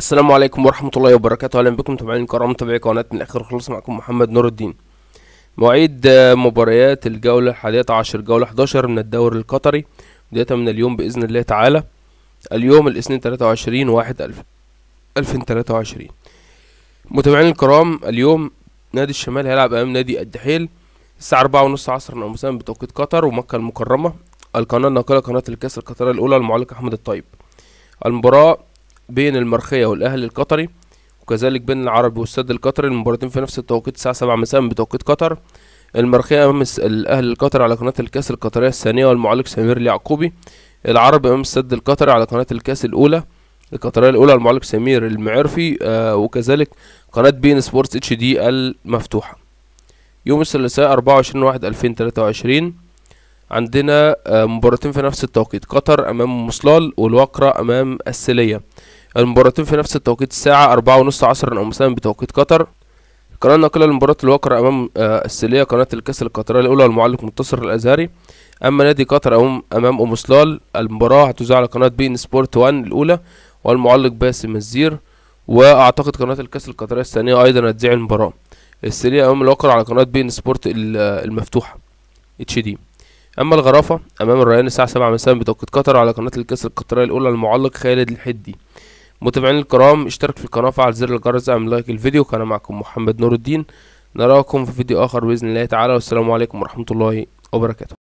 السلام عليكم ورحمة الله وبركاته أهلا بكم متابعين الكرام متابعي قناة من الآخر خلاص معكم محمد نور الدين مواعيد آه، مباريات الجولة الحادية عشر جولة 11 من الدوري القطري بداية من اليوم بإذن الله تعالى اليوم الاثنين 23 واحد ألف 2023 متابعين الكرام اليوم نادي الشمال هيلعب أمام نادي الدحيل الساعة أربعة ونص أو مساء بتوقيت قطر ومكة المكرمة القناة الناقلة قناة الكاس القطرية الأولى المعلق أحمد الطيب المباراة بين المرخية والأهلي القطري وكذلك بين العربي والسد القطري المباراتين في نفس التوقيت الساعة 7 مساء بتوقيت قطر المرخية أمام الأهلي القطري على قناة الكاس القطرية الثانية والمعلق سمير اليعقوبي العربي أمام السد القطري على قناة الكاس الأولى القطرية الأولى المعلق سمير المعرفي آه وكذلك قناة بين سبورتس اتش دي المفتوحة يوم الثلاثاء 24 واحد 2023 عندنا آه مباراتين في نفس التوقيت قطر أمام مصلال والوقرة أمام السلية المباراتين في نفس التوقيت الساعة أربعة ونص عصرا أو مساء بتوقيت قطر القناة الناقلة لمباراة الوقر أمام آه، السلية قناة الكأس القطرية الأولى والمعلق منتصر الأزهري أما نادي قطر أمام أم سلال المباراة هتذاع على قناة بي إن سبورت 1 الأولى والمعلق باسم الزير وأعتقد قناة الكأس القطرية الثانية أيضا هتذيع المباراة السلية أمام الوقر على قناة بي إن سبورت آه، المفتوحة اتش دي أما الغرافة أمام الريان الساعة 7 مساء بتوقيت قطر على قناة الكأس القطرية الأولى المعلق خالد الحدي متابعين الكرام اشترك في القناة وفعل زر الجرس اعمل لايك الفيديو كان معكم محمد نور الدين نراكم في فيديو اخر باذن الله تعالى والسلام عليكم ورحمة الله وبركاته